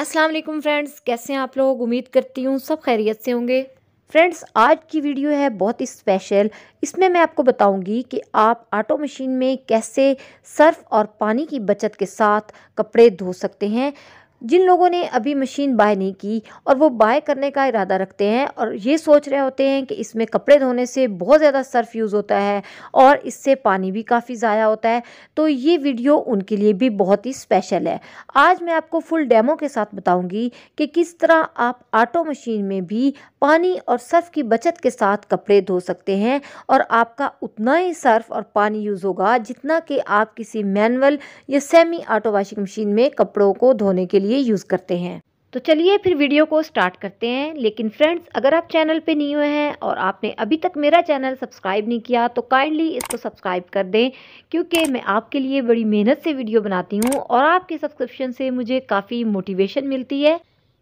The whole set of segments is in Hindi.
अस्सलाम वालेकुम फ्रेंड्स कैसे हैं आप लोग उम्मीद करती हूँ सब खैरियत से होंगे फ्रेंड्स आज की वीडियो है बहुत ही स्पेशल इसमें मैं आपको बताऊंगी कि आप आटो मशीन में कैसे सर्फ और पानी की बचत के साथ कपड़े धो सकते हैं जिन लोगों ने अभी मशीन बाय नहीं की और वो बाय करने का इरादा रखते हैं और ये सोच रहे होते हैं कि इसमें कपड़े धोने से बहुत ज़्यादा सर्फ यूज़ होता है और इससे पानी भी काफ़ी ज़ाया होता है तो ये वीडियो उनके लिए भी बहुत ही स्पेशल है आज मैं आपको फुल डेमो के साथ बताऊँगी कि किस तरह आप आटो मशीन में भी पानी और सर्फ की बचत के साथ कपड़े धो सकते हैं और आपका उतना ही सर्फ और पानी यूज़ होगा जितना कि आप किसी मैनुअल या सेमी आटो वाशिंग मशीन में कपड़ों को धोने के लिए लिए यूज़ करते हैं तो चलिए फिर वीडियो को स्टार्ट करते हैं लेकिन फ्रेंड्स अगर आप चैनल पे नहीं हुए हैं और आपने अभी तक मेरा चैनल सब्सक्राइब नहीं किया तो काइंडली इसको सब्सक्राइब कर दें क्योंकि मैं आपके लिए बड़ी मेहनत से वीडियो बनाती हूँ और आपके सब्सक्रिप्शन से मुझे काफ़ी मोटिवेशन मिलती है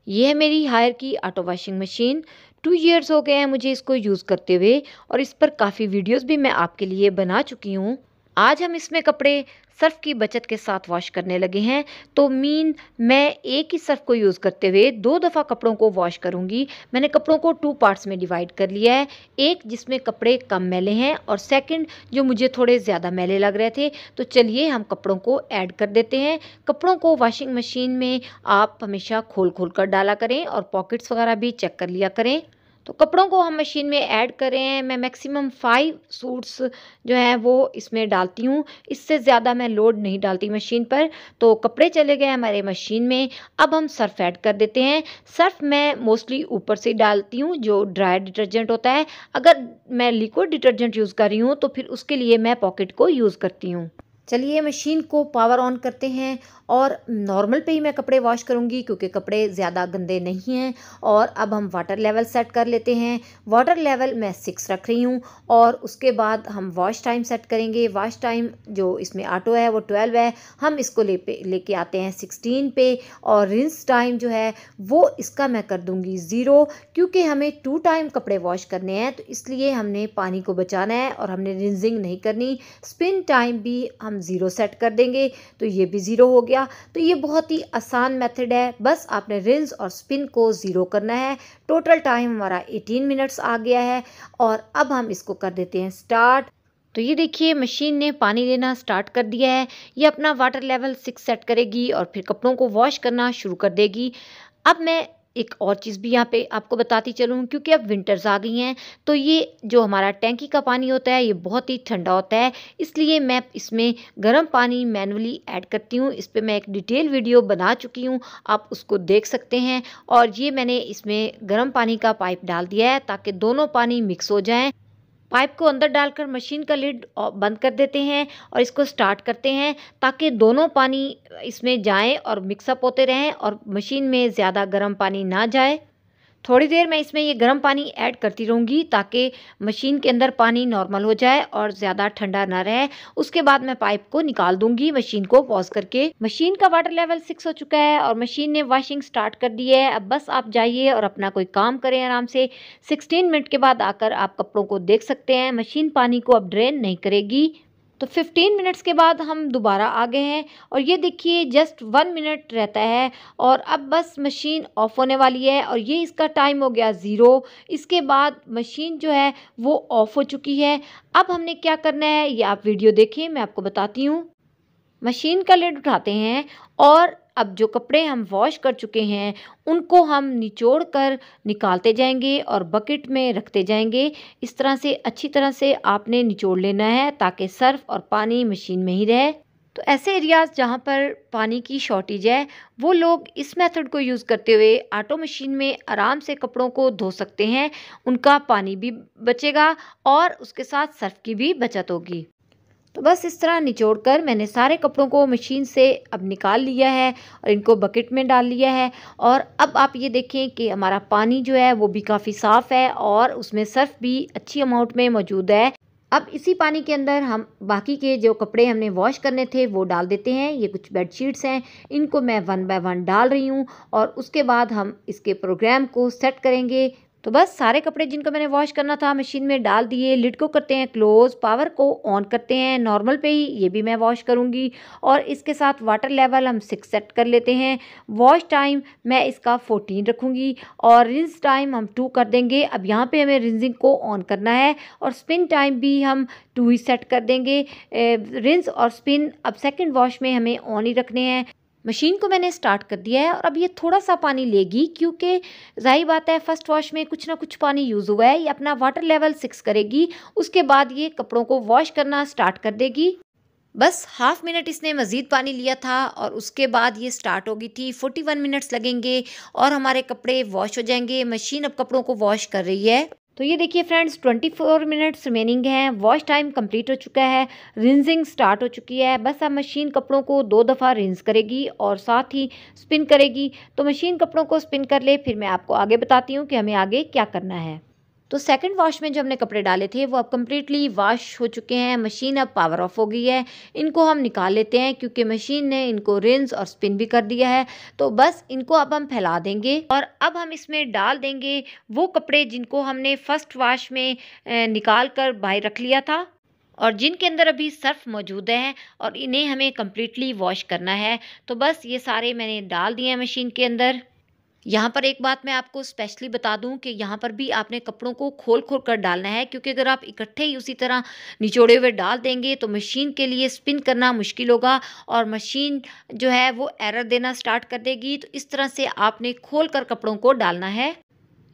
ये है मेरी हायर की auto washing machine two years हो गए हैं मुझे इसको यूज़ करते हुए और इस पर काफ़ी वीडियोज़ भी मैं आपके लिए बना चुकी हूँ आज हम इसमें कपड़े सर्फ की बचत के साथ वॉश करने लगे हैं तो मीन मैं एक ही सर्फ को यूज़ करते हुए दो दफ़ा कपड़ों को वॉश करूँगी मैंने कपड़ों को टू पार्ट्स में डिवाइड कर लिया है एक जिसमें कपड़े कम मैले हैं और सेकंड जो मुझे थोड़े ज़्यादा मैले लग रहे थे तो चलिए हम कपड़ों को ऐड कर देते हैं कपड़ों को वॉशिंग मशीन में आप हमेशा खोल खोल कर डाला करें और पॉकेट्स वगैरह भी चेक कर लिया करें तो कपड़ों को हम मशीन में ऐड कर रहे हैं मैं मैक्सिमम फ़ाइव सूट्स जो हैं वो इसमें डालती हूँ इससे ज़्यादा मैं लोड नहीं डालती मशीन पर तो कपड़े चले गए हमारे मशीन में अब हम सर्फ़ ऐड कर देते हैं सर्फ़ मैं मोस्टली ऊपर से डालती हूँ जो ड्राई डिटर्जेंट होता है अगर मैं लिक्विड डिटर्जेंट यूज़ कर रही हूँ तो फिर उसके लिए मैं पॉकेट को यूज़ करती हूँ चलिए मशीन को पावर ऑन करते हैं और नॉर्मल पे ही मैं कपड़े वॉश करूँगी क्योंकि कपड़े ज़्यादा गंदे नहीं हैं और अब हम वाटर लेवल सेट कर लेते हैं वाटर लेवल मैं सिक्स रख रही हूँ और उसके बाद हम वॉश टाइम सेट करेंगे वॉश टाइम जो इसमें आटो है वो ट्वेल्व है हम इसको ले पे लेके आते हैं सिक्सटीन पे और रिंस टाइम जो है वो इसका मैं कर दूँगी ज़ीरो क्योंकि हमें टू टाइम कपड़े वॉश करने हैं तो इसलिए हमने पानी को बचाना है और हमने रिंजिंग नहीं करनी स्पिन टाइम भी हम ज़ीरो सेट कर देंगे तो ये भी ज़ीरो हो गया गया तो ये बहुत ही आसान मेथड है बस आपने रिंस और स्पिन को ज़ीरो करना है टोटल टाइम हमारा 18 मिनट्स आ गया है और अब हम इसको कर देते हैं स्टार्ट तो ये देखिए मशीन ने पानी लेना स्टार्ट कर दिया है ये अपना वाटर लेवल सिक्स सेट करेगी और फिर कपड़ों को वॉश करना शुरू कर देगी अब मैं एक और चीज़ भी यहाँ पे आपको बताती चलूँ क्योंकि अब विंटर्स आ गई हैं तो ये जो हमारा टैंकी का पानी होता है ये बहुत ही ठंडा होता है इसलिए मैं इसमें गर्म पानी मैनुअली ऐड करती हूँ इस पर मैं एक डिटेल वीडियो बना चुकी हूँ आप उसको देख सकते हैं और ये मैंने इसमें गर्म पानी का पाइप डाल दिया है ताकि दोनों पानी मिक्स हो जाएँ पाइप को अंदर डालकर मशीन का लिड बंद कर देते हैं और इसको स्टार्ट करते हैं ताकि दोनों पानी इसमें जाएं और मिक्सअप होते रहें और मशीन में ज़्यादा गर्म पानी ना जाए थोड़ी देर मैं इसमें ये गर्म पानी ऐड करती रहूँगी ताकि मशीन के अंदर पानी नॉर्मल हो जाए और ज़्यादा ठंडा ना रहे उसके बाद मैं पाइप को निकाल दूंगी मशीन को पॉज करके मशीन का वाटर लेवल सिक्स हो चुका है और मशीन ने वॉशिंग स्टार्ट कर दी है अब बस आप जाइए और अपना कोई काम करें आराम से सिक्सटीन मिनट के बाद आकर आप कपड़ों को देख सकते हैं मशीन पानी को अब ड्रेन नहीं करेगी तो 15 मिनट्स के बाद हम दोबारा आ गए हैं और ये देखिए जस्ट वन मिनट रहता है और अब बस मशीन ऑफ होने वाली है और ये इसका टाइम हो गया ज़ीरो इसके बाद मशीन जो है वो ऑफ हो चुकी है अब हमने क्या करना है ये आप वीडियो देखें मैं आपको बताती हूँ मशीन का लेड उठाते हैं और अब जो कपड़े हम वॉश कर चुके हैं उनको हम निचोड़ कर निकालते जाएंगे और बकेट में रखते जाएंगे इस तरह से अच्छी तरह से आपने निचोड़ लेना है ताकि सर्फ और पानी मशीन में ही रहे तो ऐसे एरियाज़ जहाँ पर पानी की शॉर्टेज है वो लोग इस मेथड को यूज़ करते हुए आटो मशीन में आराम से कपड़ों को धो सकते हैं उनका पानी भी बचेगा और उसके साथ सर्फ की भी बचत होगी तो बस इस तरह निचोड़ कर मैंने सारे कपड़ों को मशीन से अब निकाल लिया है और इनको बकेट में डाल लिया है और अब आप ये देखें कि हमारा पानी जो है वो भी काफ़ी साफ़ है और उसमें सर्फ भी अच्छी अमाउंट में मौजूद है अब इसी पानी के अंदर हम बाकी के जो कपड़े हमने वॉश करने थे वो डाल देते हैं ये कुछ बेड शीट्स हैं इनको मैं वन बाय वन डाल रही हूँ और उसके बाद हम इसके प्रोग्राम को सेट करेंगे तो बस सारे कपड़े जिनको मैंने वॉश करना था मशीन में डाल दिए लिड को करते हैं क्लोज़ पावर को ऑन करते हैं नॉर्मल पे ही ये भी मैं वॉश करूँगी और इसके साथ वाटर लेवल हम सिक्स सेट कर लेते हैं वॉश टाइम मैं इसका फोर्टीन रखूँगी और रिंस टाइम हम टू कर देंगे अब यहाँ पर हमें रिंजिंग को ऑन करना है और स्पिन टाइम भी हम टू ही सेट कर देंगे रिंस और स्पिन अब सेकेंड वॉश में हमें ऑन ही रखने हैं मशीन को मैंने स्टार्ट कर दिया है और अब ये थोड़ा सा पानी लेगी क्योंकि जाहिर बात है फर्स्ट वॉश में कुछ ना कुछ पानी यूज़ हुआ है ये अपना वाटर लेवल सिक्स करेगी उसके बाद ये कपड़ों को वॉश करना स्टार्ट कर देगी बस हाफ़ मिनट इसने मज़ीद पानी लिया था और उसके बाद ये स्टार्ट हो गई थी फोर्टी वन मिनट्स लगेंगे और हमारे कपड़े वॉश हो जाएंगे मशीन अब कपड़ों को वॉश कर रही है तो ये देखिए फ्रेंड्स 24 मिनट्स रिमेनिंग हैं वॉश टाइम कंप्लीट हो चुका है रिंजिंग स्टार्ट हो चुकी है बस अब मशीन कपड़ों को दो दफ़ा रिंस करेगी और साथ ही स्पिन करेगी तो मशीन कपड़ों को स्पिन कर ले फिर मैं आपको आगे बताती हूँ कि हमें आगे क्या करना है तो सेकंड वॉश में जो हमने कपड़े डाले थे वो अब कम्प्लीटली वॉश हो चुके हैं मशीन अब पावर ऑफ हो गई है इनको हम निकाल लेते हैं क्योंकि मशीन ने इनको रिंस और स्पिन भी कर दिया है तो बस इनको अब हम फैला देंगे और अब हम इसमें डाल देंगे वो कपड़े जिनको हमने फ़र्स्ट वॉश में निकाल कर बाहर रख लिया था और जिनके अंदर अभी सर्फ मौजूद है और इन्हें हमें कम्प्लीटली वॉश करना है तो बस ये सारे मैंने डाल दिए हैं मशीन के अंदर यहाँ पर एक बात मैं आपको स्पेशली बता दूँ कि यहाँ पर भी आपने कपड़ों को खोल खोल कर डालना है क्योंकि अगर आप इकट्ठे ही उसी तरह निचोड़े हुए डाल देंगे तो मशीन के लिए स्पिन करना मुश्किल होगा और मशीन जो है वो एरर देना स्टार्ट कर देगी तो इस तरह से आपने खोल कर कपड़ों को डालना है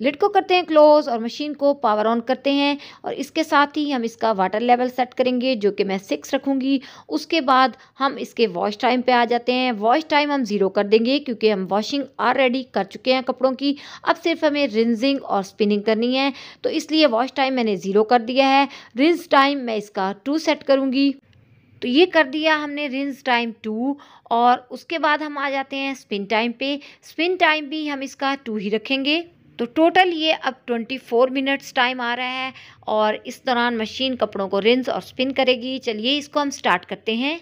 लिड को करते हैं क्लोज और मशीन को पावर ऑन करते हैं और इसके साथ ही हम इसका वाटर लेवल सेट करेंगे जो कि मैं सिक्स रखूँगी उसके बाद हम इसके वॉश टाइम पे आ जाते हैं वॉश टाइम हम ज़ीरो कर देंगे क्योंकि हम वॉशिंग ऑलरेडी कर चुके हैं कपड़ों की अब सिर्फ हमें रिंजिंग और स्पिनिंग करनी है तो इसलिए वॉश टाइम मैंने ज़ीरो कर दिया है रिंस टाइम मैं इसका टू सेट करूँगी तो ये कर दिया हमने रिंस टाइम टू और उसके बाद हम आ जाते हैं स्पिन टाइम पे स्पिन टाइम भी हम इसका टू ही रखेंगे तो टोटल ये अब 24 मिनट्स टाइम आ रहा है और इस दौरान मशीन कपड़ों को रिंस और स्पिन करेगी चलिए इसको हम स्टार्ट करते हैं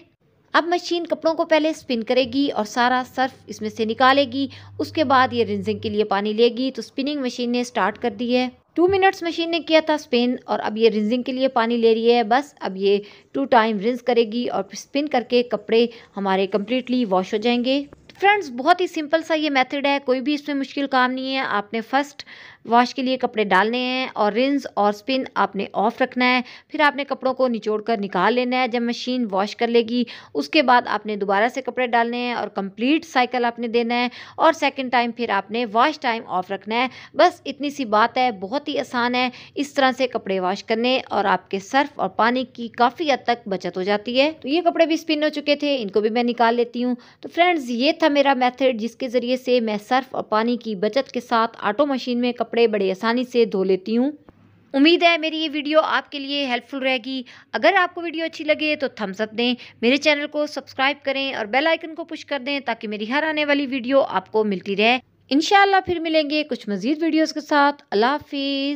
अब मशीन कपड़ों को पहले स्पिन करेगी और सारा सर्फ इसमें से निकालेगी उसके बाद ये रिंजिंग के लिए पानी लेगी तो स्पिनिंग मशीन ने स्टार्ट कर दी है टू मिनट्स मशीन ने किया था स्पिन और अब ये रिंजिंग के लिए पानी ले रही है बस अब ये टू टाइम रिंस करेगी और स्पिन करके कपड़े हमारे कम्प्लीटली वॉश हो जाएंगे फ्रेंड्स बहुत ही सिंपल सा ये मेथड है कोई भी इसमें मुश्किल काम नहीं है आपने फर्स्ट वॉश के लिए कपड़े डालने हैं और रिंस और स्पिन आपने ऑफ रखना है फिर आपने कपड़ों को निचोड़ कर निकाल लेना है जब मशीन वॉश कर लेगी उसके बाद आपने दोबारा से कपड़े डालने हैं और कंप्लीट साइकिल आपने देना है और सेकंड टाइम फिर आपने वॉश टाइम ऑफ रखना है बस इतनी सी बात है बहुत ही आसान है इस तरह से कपड़े वॉश करने और आपके सर्फ और पानी की काफ़ी हद तक बचत हो जाती है तो ये कपड़े भी स्पिन हो चुके थे इनको भी मैं निकाल लेती हूँ तो फ्रेंड्स ये था था मेरा मेथड जिसके ज़रिए से मैं सर्फ और पानी की बचत के साथ आटो मशीन में कपड़े बड़े आसानी से धो लेती हूँ उम्मीद है मेरी ये वीडियो आपके लिए हेल्पफुल रहेगी अगर आपको वीडियो अच्छी लगे तो थम्स अप दें मेरे चैनल को सब्सक्राइब करें और बेल आइकन को पुश कर दें ताकि मेरी हर आने वाली वीडियो आपको मिलती रहे इन फिर मिलेंगे कुछ मज़ीद वीडियोज़ के साथ अल्लाह हाफिज़